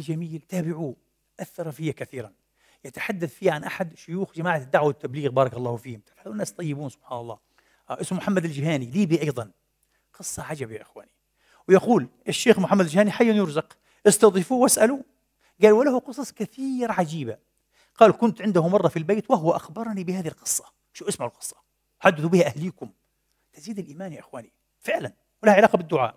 جميل تابعوه أثر في كثيرا يتحدث فيه عن أحد شيوخ جماعة الدعوة والتبليغ بارك الله فيهم الناس طيبون سبحان الله آه اسمه محمد الجهاني ليبي أيضا قصة عجب يا إخواني ويقول الشيخ محمد الجهاني حي يرزق استضيفوه واسألوه قال وله قصص كثير عجيبة قال كنت عنده مرة في البيت وهو أخبرني بهذه القصة شو اسمعوا القصة حدثوا بها أهليكم تزيد الإيمان يا إخواني فعلا ولها علاقة بالدعاء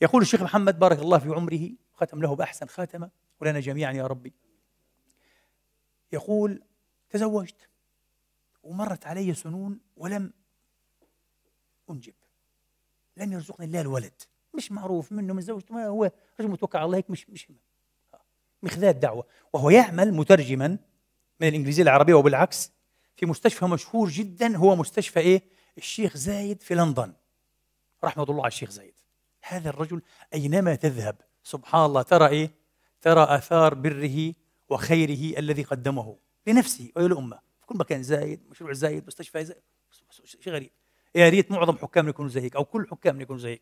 يقول الشيخ محمد بارك الله في عمره ختم له بأحسن خاتمة ولنا جميعا يا ربي يقول تزوجت ومرت علي سنون ولم أنجب لم يرزقني الله الولد مش معروف منه من زوجته ما هو رجل متوكل على الله هيك مش مش مخذات دعوة وهو يعمل مترجما من الإنجليزية العربية وبالعكس في مستشفى مشهور جدا هو مستشفى إيه الشيخ زايد في لندن رحمة الله على الشيخ زايد هذا الرجل أينما تذهب سبحان الله ترى إيه؟ ترى آثار بره وخيره الذي قدمه لنفسه وللأمة في كل مكان زايد مشروع زايد مستشفى زايد شيء غريب يا ريت معظم حكامنا يكونوا زي هيك أو كل حكامنا يكونوا زي هيك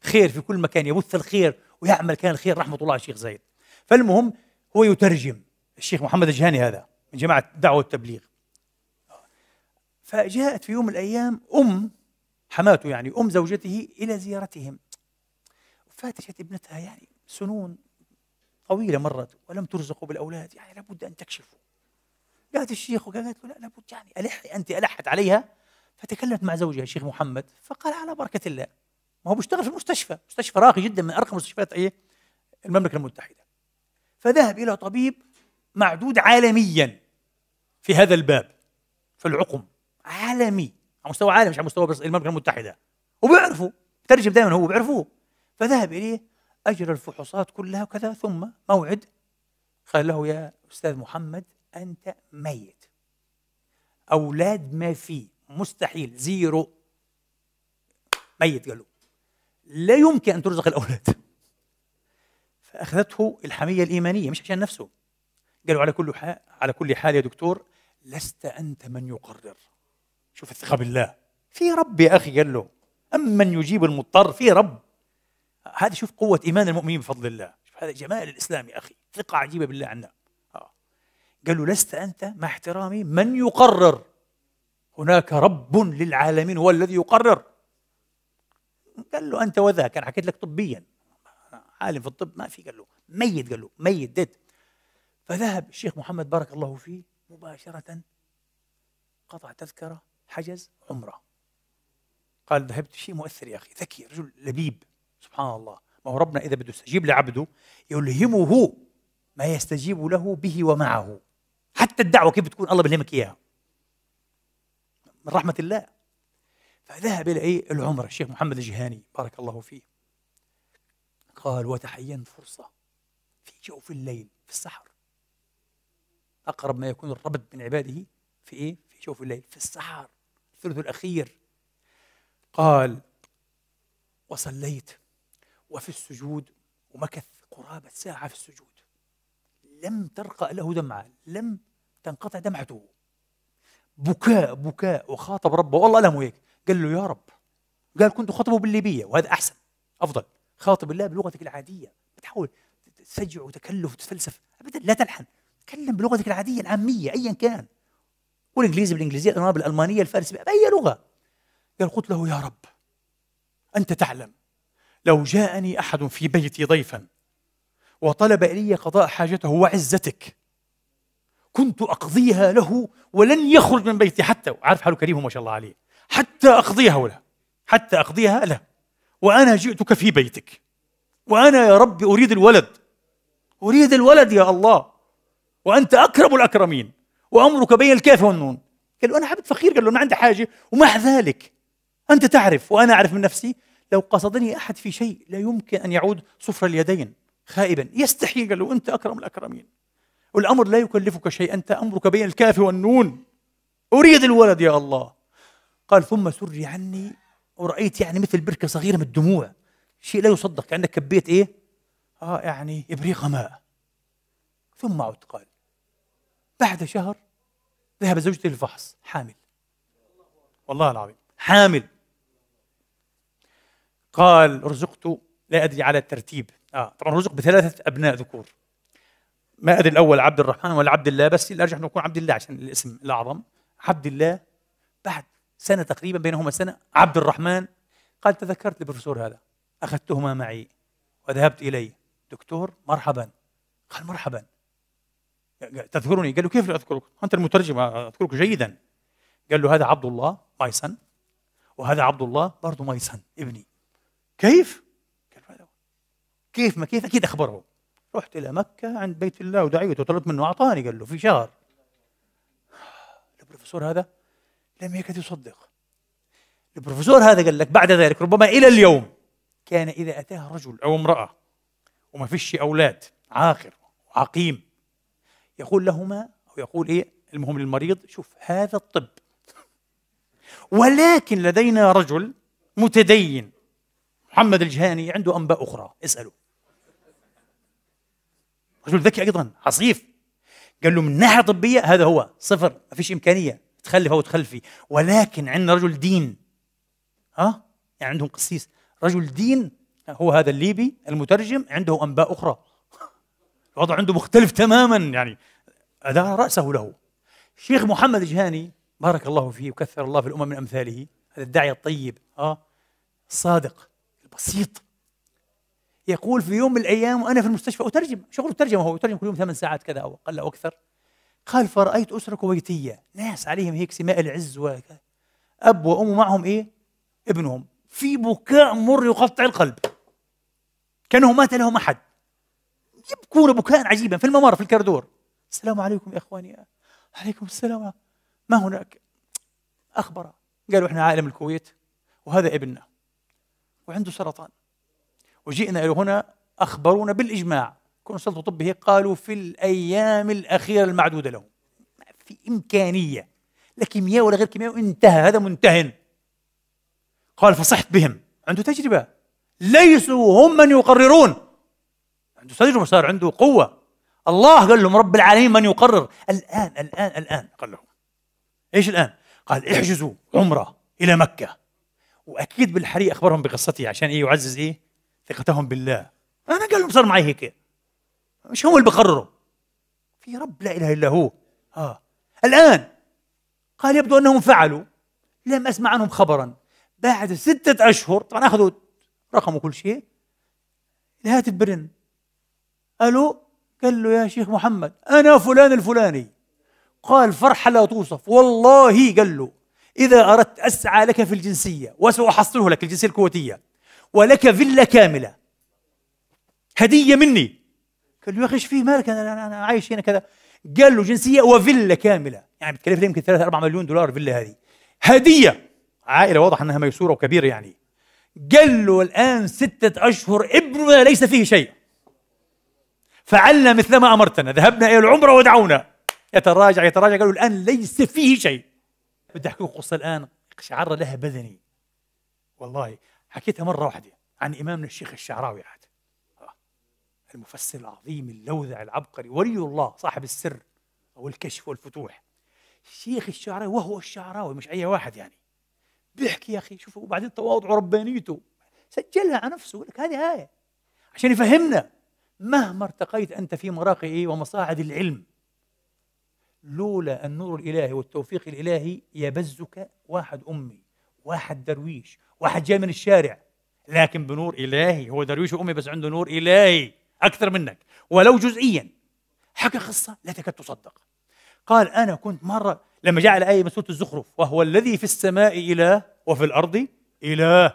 خير في كل مكان يبث الخير ويعمل كان الخير رحمة الله على الشيخ زايد فالمهم هو يترجم الشيخ محمد الجهاني هذا من جماعة دعوة التبليغ فجاءت في يوم من الأيام أم حماته يعني أم زوجته إلى زيارتهم فاتشت ابنتها يعني سنون طويلة مرت ولم ترزقوا بالأولاد يعني لابد أن تكشفوا قالت الشيخ وقالت له لا لابد يعني ألحي أنت ألحت عليها فتكلمت مع زوجها الشيخ محمد فقال على بركة الله ما هو بيشتغل في المستشفى مستشفى راقي جدا من أرقى مستشفيات إيه المملكة المتحدة فذهب إلى طبيب معدود عالميا في هذا الباب في العقم عالمي على مستوى عالمي مش على مستوى بس المملكة المتحدة وبيعرفوا ترجم دائما هو بيعرفوه فذهب إليه أجرى الفحوصات كلها وكذا ثم موعد قال له يا أستاذ محمد أنت ميت أولاد ما في مستحيل زيرو ميت قال له لا يمكن أن ترزق الأولاد فأخذته الحمية الإيمانية مش عشان نفسه قالوا على كل حال على كل حال يا دكتور لست أنت من يقرر شوف الثقة بالله في رب يا أخي قال له أمن يجيب المضطر في رب هذا شوف قوة إيمان المؤمنين بفضل الله شوف هذا جمال الإسلام يا أخي ثقة عجيبة بالله عنا آه. قالوا قال له لست أنت مع احترامي من يقرر هناك رب للعالمين هو الذي يقرر قال له أنت وذاك أنا حكيت لك طبيا عالم في الطب ما في قال له ميت قال له ميت ديت فذهب الشيخ محمد بارك الله فيه مباشرة قطع تذكرة حجز عمرة قال ذهبت شيء مؤثر يا أخي ذكي رجل لبيب سبحان الله ما هو ربنا إذا بده يستجيب لعبده يلهمه ما يستجيب له به ومعه حتى الدعوة كيف بتكون الله بيلهمك إياها من رحمة الله فذهب إلى إيه العمرة الشيخ محمد الجهاني بارك الله فيه قال وتحين فرصة في جوف الليل في السحر أقرب ما يكون الربط من عباده في إيه؟ في جوف الليل في السحر الثلث الأخير قال وصليت وفي السجود ومكث قرابة ساعة في السجود لم ترقى له دمعة لم تنقطع دمعته بكاء بكاء وخاطب ربه والله ألمه هيك قال له يا رب قال كنت أخاطبه بالليبية وهذا أحسن أفضل خاطب الله بلغتك العادية بتحاول تسجع وتكلف وتتفلسف أبدا لا تلحن تكلم بلغتك العادية العامية أيا كان والإنجليزي بالإنجليزية الألمانية بالألمانية الفارسية بأي لغة قال قلت له يا رب أنت تعلم لو جاءني احد في بيتي ضيفا وطلب الي قضاء حاجته وعزتك كنت اقضيها له ولن يخرج من بيتي حتى عارف حاله كريم ما شاء الله عليه حتى اقضيها له حتى اقضيها له وانا جئتك في بيتك وانا يا ربي اريد الولد اريد الولد يا الله وانت اكرم الاكرمين وامرك بين الكاف والنون قال له انا عبد فقير قال له انا عندي حاجه ومع ذلك انت تعرف وانا اعرف من نفسي لو قصدني أحد في شيء لا يمكن أن يعود صفر اليدين خائبا يستحي قال له أنت أكرم الأكرمين والأمر لا يكلفك شيء أنت أمرك بين الكاف والنون أريد الولد يا الله قال ثم سري عني ورأيت يعني مثل بركة صغيرة من الدموع شيء لا يصدق كأنك كبيت إيه آه يعني إبريق ماء ثم عدت قال بعد شهر ذهب زوجتي للفحص حامل والله العظيم حامل قال رزقت لا أدري على الترتيب آه طبعا رزق بثلاثة أبناء ذكور ما أدري الأول عبد الرحمن ولا عبد الله بس الأرجح أنه يكون عبد الله عشان الاسم الأعظم عبد الله بعد سنة تقريبا بينهما سنة عبد الرحمن قال تذكرت البروفيسور هذا أخذتهما معي وذهبت إليه دكتور مرحبا قال مرحبا تذكرني قال له كيف أذكرك أنت المترجم أذكرك جيدا قال له هذا عبد الله مايسن وهذا عبد الله برضه مايسن ابني كيف؟ كيف ما كيف اكيد اخبره رحت الى مكه عند بيت الله ودعيته وطلبت منه اعطاني قال له في شهر البروفيسور هذا لم يكد يصدق البروفيسور هذا قال لك بعد ذلك ربما الى اليوم كان اذا اتاه رجل او امراه وما فيش اولاد عاقر عقيم يقول لهما او يقول ايه المهم للمريض شوف هذا الطب ولكن لدينا رجل متدين محمد الجهاني عنده انباء اخرى اساله رجل ذكي ايضا عصيف قال له من ناحيه طبيه هذا هو صفر ما فيش امكانيه تخلف او تخلفي ولكن عندنا رجل دين ها يعني عندهم قسيس رجل دين هو هذا الليبي المترجم عنده انباء اخرى الوضع عنده مختلف تماما يعني أدار رأسه له شيخ محمد الجهاني بارك الله فيه وكثر الله في الأمم من أمثاله هذا الداعية الطيب آه الصادق بسيط يقول في يوم من الايام وانا في المستشفى اترجم شغله الترجمه هو يترجم كل يوم ثمان ساعات كذا او اقل او اكثر قال فرايت اسره كويتيه ناس عليهم هيك سماء العز وكذا اب وام معهم ايه ابنهم في بكاء مر يقطع القلب كانه مات لهم احد يبكون بكاء عجيبا في الممر في الكردور السلام عليكم يا اخواني عليكم السلام ما هناك اخبر قالوا احنا عائله من الكويت وهذا ابننا وعنده سرطان وجئنا إلى هنا أخبرونا بالإجماع كل سلطة طبه قالوا في الأيام الأخيرة المعدودة له ما في إمكانية لا كيمياء ولا غير كيمياء انتهى هذا منتهن قال فصحت بهم عنده تجربة ليسوا هم من يقررون عنده تجربة صار عنده قوة الله قال لهم رب العالمين من يقرر الآن الآن الآن قال لهم إيش الآن قال احجزوا عمرة إلى مكة واكيد بالحريق اخبرهم بقصتي عشان ايه يعزز ايه ثقتهم بالله انا قال لهم صار معي هيك مش هم اللي بقرروا في رب لا اله الا هو اه الان قال يبدو انهم فعلوا لم اسمع عنهم خبرا بعد ستة اشهر طبعا اخذوا رقم وكل شيء هات البرن الو قال له يا شيخ محمد انا فلان الفلاني قال فرحه لا توصف والله قال له إذا أردت أسعى لك في الجنسية وسأحصله لك الجنسية الكويتية ولك فيلا كاملة هدية مني قال له يا أخي إيش فيه مالك أنا, أنا عايش هنا كذا قال له جنسية وفيلا كاملة يعني بتكلف لي يمكن ثلاثة أربعة مليون دولار الفيلا هذه هدية عائلة واضح أنها ميسورة وكبيرة يعني قال له الآن ستة أشهر ابننا ليس فيه شيء فعلنا مثلما أمرتنا ذهبنا إلى العمرة ودعونا يتراجع يتراجع قالوا الآن ليس فيه شيء بدي احكي قصه الان شعر لها بدني والله حكيتها مره واحده عن امامنا الشيخ الشعراوي عاد آه، المفسر العظيم اللوذع العبقري ولي الله صاحب السر او الكشف والفتوح الشيخ الشعراوي وهو الشعراوي مش اي واحد يعني بيحكي يا اخي شوفوا وبعدين تواضعه ربانيته سجلها على نفسه يقول لك هذه آية عشان يفهمنا مهما ارتقيت أنت في مراقي ومصاعد العلم لولا النور الإلهي والتوفيق الإلهي يبزك واحد أمي واحد درويش واحد جاي من الشارع لكن بنور إلهي هو درويش وأمي بس عنده نور إلهي أكثر منك ولو جزئيا حكى قصة لا تكاد تصدق قال أنا كنت مرة لما جاء على آية من سورة الزخرف وهو الذي في السماء إله وفي الأرض إله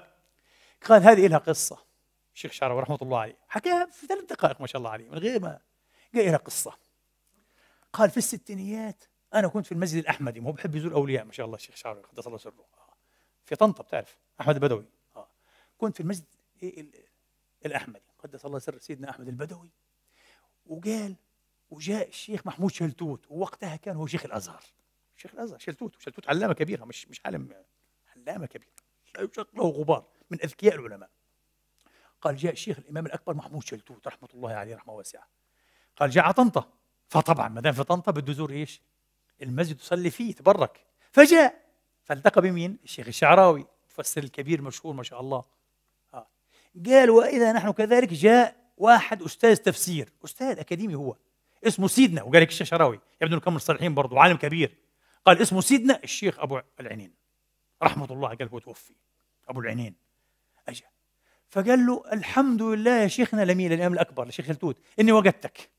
قال هذه لها قصة الشيخ شعراوي رحمة الله عليه حكاها في ثلاث دقائق ما شاء الله عليه من غير ما قال لها قصة قال في الستينيات انا كنت في المسجد الاحمدي ما هو بحب يزور اولياء ما شاء الله الشيخ شعر قدس الله سره في طنطا بتعرف احمد البدوي اه كنت في المسجد الاحمدي قدس الله سر سيدنا احمد البدوي وقال وجاء الشيخ محمود شلتوت ووقتها كان هو شيخ الازهر شيخ الازهر شلتوت شلتوت علامه كبيره مش مش عالم علامه كبيره لا يوجد له غبار من اذكياء العلماء قال جاء الشيخ الامام الاكبر محمود شلتوت رحمه الله عليه رحمه واسعه قال جاء على طنطا فطبعا ما دام في طنطا بده يزور ايش؟ المسجد يصلي فيه تبرك فجاء فالتقى بمين؟ الشيخ الشعراوي المفسر الكبير مشهور ما شاء الله آه. قال واذا نحن كذلك جاء واحد استاذ تفسير استاذ اكاديمي هو اسمه سيدنا وقال لك الشيخ الشعراوي يا ابن نكمل الصالحين برضه عالم كبير قال اسمه سيدنا الشيخ ابو العينين رحمه الله قال هو توفي ابو العينين اجا فقال له الحمد لله يا شيخنا الامين الامام الاكبر الشيخ التوت اني وجدتك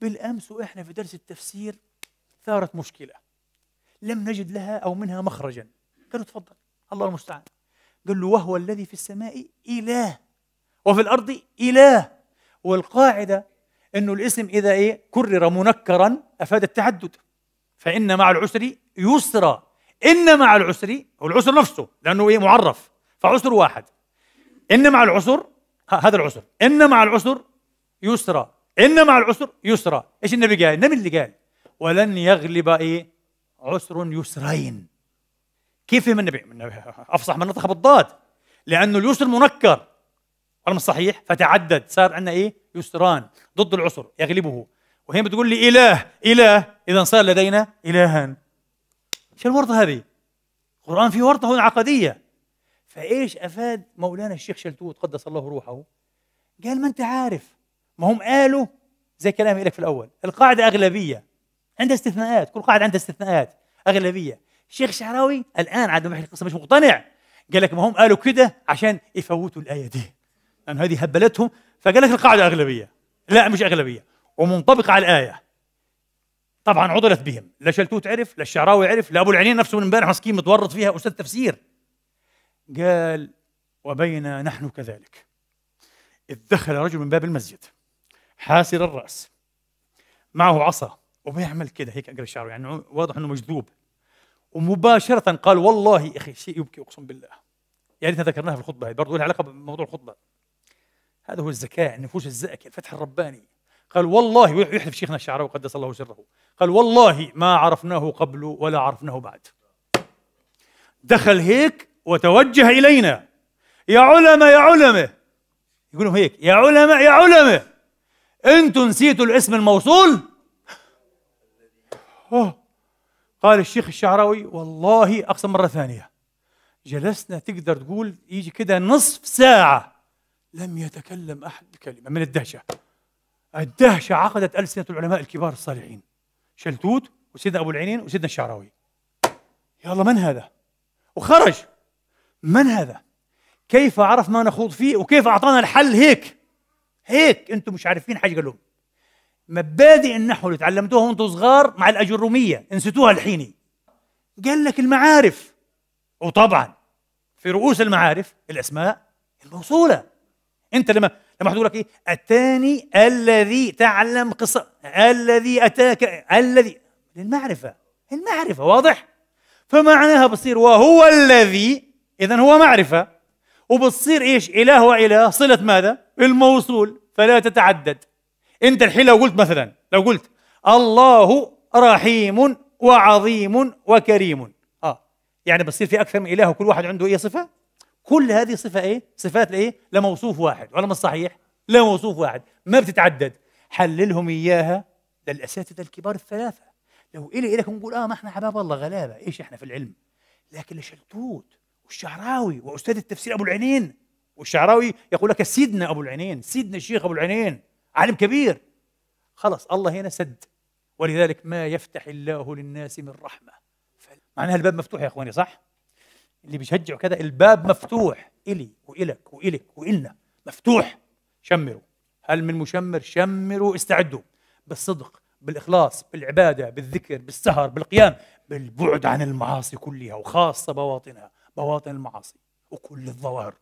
بالأمس وإحنا في درس التفسير ثارت مشكلة لم نجد لها أو منها مخرجا قالوا تفضل الله المستعان قال له وهو الذي في السماء إله وفي الأرض إله والقاعدة أنه الاسم إذا إيه كرر منكرا أفاد التعدد فإن مع العسر يسرا إن مع العسر هو العسر نفسه لأنه إيه معرف فعسر واحد إن مع العسر هذا العسر إن مع العسر يسرا إن مع العسر يسرا إيش النبي قال النبي اللي قال ولن يغلب إيه عسر يسرين كيف فهم النبي أفصح من نطق بالضاد لأنه اليسر منكر الم صحيح فتعدد صار عندنا إيه يسران ضد العسر يغلبه وهي بتقول لي إله إله إذا صار لدينا إلها شو الورطة هذه القرآن فيه ورطة هنا عقدية فإيش أفاد مولانا الشيخ شلتوت قدس الله روحه قال ما أنت عارف ما هم قالوا زي كلامي لك في الاول القاعده اغلبيه عندها استثناءات كل قاعده عندها استثناءات اغلبيه الشيخ الشعراوي الان عاد ما القصه مش مقتنع قال لك ما هم قالوا كده عشان يفوتوا الايه دي لان هذه هبلتهم فقال لك القاعده اغلبيه لا مش اغلبيه ومنطبقه على الايه طبعا عضلت بهم لا شلتوت عرف لا الشعراوي عرف لا ابو العينين نفسه من امبارح مسكين متورط فيها استاذ تفسير قال وبينا نحن كذلك إذ دخل رجل من باب المسجد حاسر الرأس معه عصا وبيعمل كده هيك اقرا شعره يعني واضح انه مجذوب ومباشرة قال والله اخي شيء يبكي اقسم بالله يا ريتنا ذكرناها في الخطبة هي برضه لها علاقة بموضوع الخطبة هذا هو الذكاء النفوس الزاكية الفتح الرباني قال والله ويحلف شيخنا الشعراوي وقدس الله سره قال والله ما عرفناه قبل ولا عرفناه بعد دخل هيك وتوجه إلينا يا علماء يا علماء يقول لهم هيك يا علماء يا علماء انتوا نسيتوا الاسم الموصول أوه. قال الشيخ الشعراوي والله اقسم مره ثانيه جلسنا تقدر تقول يجي كده نصف ساعه لم يتكلم احد بكلمه من الدهشه الدهشه عقدت السنه العلماء الكبار الصالحين شلتوت وسيدنا ابو العينين وسيدنا الشعراوي يا الله من هذا وخرج من هذا كيف عرف ما نخوض فيه وكيف اعطانا الحل هيك هيك انتم مش عارفين حاجه لهم مبادئ النحو اللي تعلمتوها وانتم صغار مع الاجروميه نسيتوها الحيني قال لك المعارف وطبعا في رؤوس المعارف الاسماء الموصوله انت لما لما تقول لك ايه اتاني الذي تعلم قصه الذي اتاك الذي للمعرفه المعرفه واضح فمعناها بصير وهو الذي اذا هو معرفه وبتصير ايش اله واله صله ماذا الموصول فلا تتعدد انت الحين لو قلت مثلا لو قلت الله رحيم وعظيم وكريم اه يعني بصير في اكثر من اله وكل واحد عنده اي صفه كل هذه صفه ايه صفات لايه لموصوف واحد ولا ما صحيح لموصوف واحد ما بتتعدد حللهم اياها للاساتذه الكبار الثلاثه لو الي الك نقول اه ما احنا حباب الله غلابه ايش احنا في العلم لكن الشلتوت والشعراوي واستاذ التفسير ابو العينين والشعراوي يقول لك سيدنا أبو العينين سيدنا الشيخ أبو العينين عالم كبير خلاص الله هنا سد ولذلك ما يفتح الله للناس من رحمة معناها الباب مفتوح يا إخواني صح؟ اللي بيشجع كذا الباب مفتوح إلي وإلك وإلك وإلنا مفتوح شمروا هل من مشمر شمروا استعدوا بالصدق بالإخلاص بالعبادة بالذكر بالسهر بالقيام بالبعد عن المعاصي كلها وخاصة بواطنها بواطن المعاصي وكل الظواهر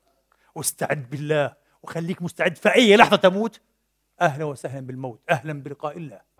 واستعد بالله وخليك مستعد في أي لحظة تموت أهلا وسهلا بالموت أهلا بلقاء الله